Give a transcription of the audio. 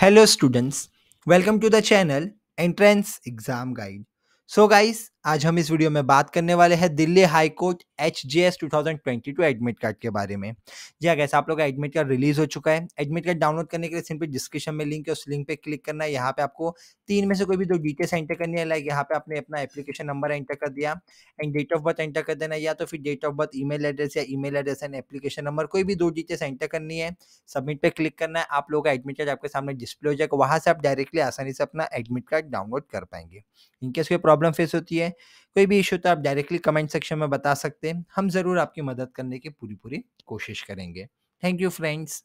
Hello students, welcome to the channel Entrance Exam Guide. So guys, आज हम इस video में बात करने वाले हैं Delhi high court H J S two thousand twenty two admit card के बारे में जी अगर हाँ, आप लोग का एडमिट कार्ड रिलीज हो चुका है एडमिट कार्ड डाउनलोड करने के लिए सिंपल डिस्क्रिप्शन में लिंक है उस लिंक पे क्लिक करना है यहाँ पे आपको तीन में से कोई भी दो डिटेल्स एंटर करनी है लाइक यहाँ पे आपने अपना एप्लीकेशन नंबर एंटर कर दिया and date of birth enter कर देना या तो फिर date of birth email address या email address and application number कोई भी दो डिटेल्स एंटर करनी है सबमिट पर क्लिक करना है आप लोग का एडमिट कार्ड आपके सामने डिस्प्ले हो जाएगा वहाँ से आप डायरेक्टली आसानी से अपना एडमिट कार्ड डाउनलोड कर पाएंगे इनकेस कोई प्रॉब्लम फेस होती है कोई भी इशू तो आप डायरेक्टली कमेंट सेक्शन में बता सकते हैं हम ज़रूर आपकी मदद करने की पूरी पूरी कोशिश करेंगे थैंक यू फ्रेंड्स